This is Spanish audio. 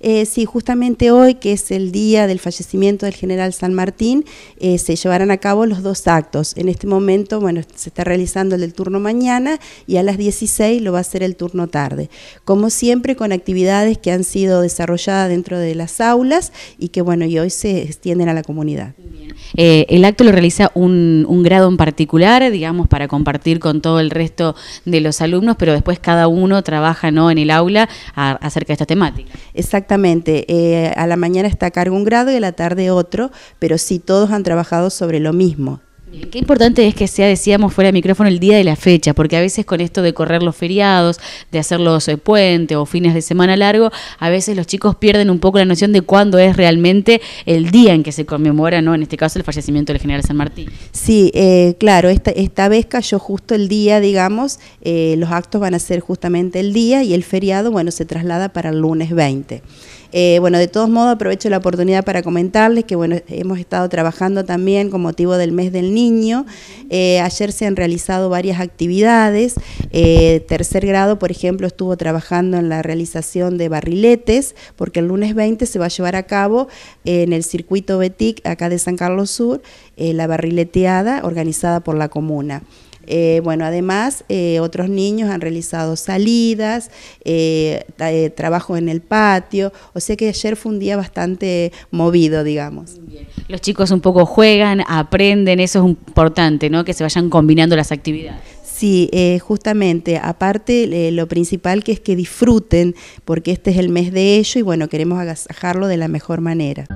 Eh, sí, justamente hoy, que es el día del fallecimiento del general San Martín, eh, se llevarán a cabo los dos actos. En este momento, bueno, se está realizando el del turno mañana y a las 16 lo va a hacer el turno tarde. Como siempre, con actividades que han sido desarrolladas dentro de las aulas y que, bueno, y hoy se extienden a la comunidad. Eh, el acto lo realiza un, grado en particular, digamos, para compartir con todo el resto de los alumnos, pero después cada uno trabaja ¿no? en el aula acerca de esta temática. Exactamente. Eh, a la mañana está a cargo un grado y a la tarde otro, pero sí todos han trabajado sobre lo mismo eh, qué importante es que sea, decíamos fuera de micrófono, el día de la fecha, porque a veces con esto de correr los feriados, de hacer los eh, puente o fines de semana largo, a veces los chicos pierden un poco la noción de cuándo es realmente el día en que se conmemora, ¿no? En este caso, el fallecimiento del general San Martín. Sí, eh, claro, esta, vez cayó justo el día, digamos, los actos van a ser justamente el día y el feriado, bueno, se traslada para el lunes 20. Eh, bueno, de todos modos aprovecho la oportunidad para comentarles que hemos estado trabajando también con motivo del mes del niño. Eh, ayer se han realizado varias actividades. Eh, tercer grado, por ejemplo, estuvo trabajando en la realización de barriletes, porque el lunes 20 se va a llevar a cabo en el circuito Betic, acá de San Carlos Sur, la barrileteada organizada por la comuna. Eh, bueno, además, eh, otros niños han realizado salidas, eh, trabajo en el patio, o sea que ayer fue un día bastante movido, digamos. Los chicos un poco juegan, aprenden, eso es importante, ¿no? Que se vayan combinando las actividades. Sí, justamente, aparte lo principal que es que disfruten, porque este es el mes de ello y bueno, queremos agasajarlo de la mejor manera.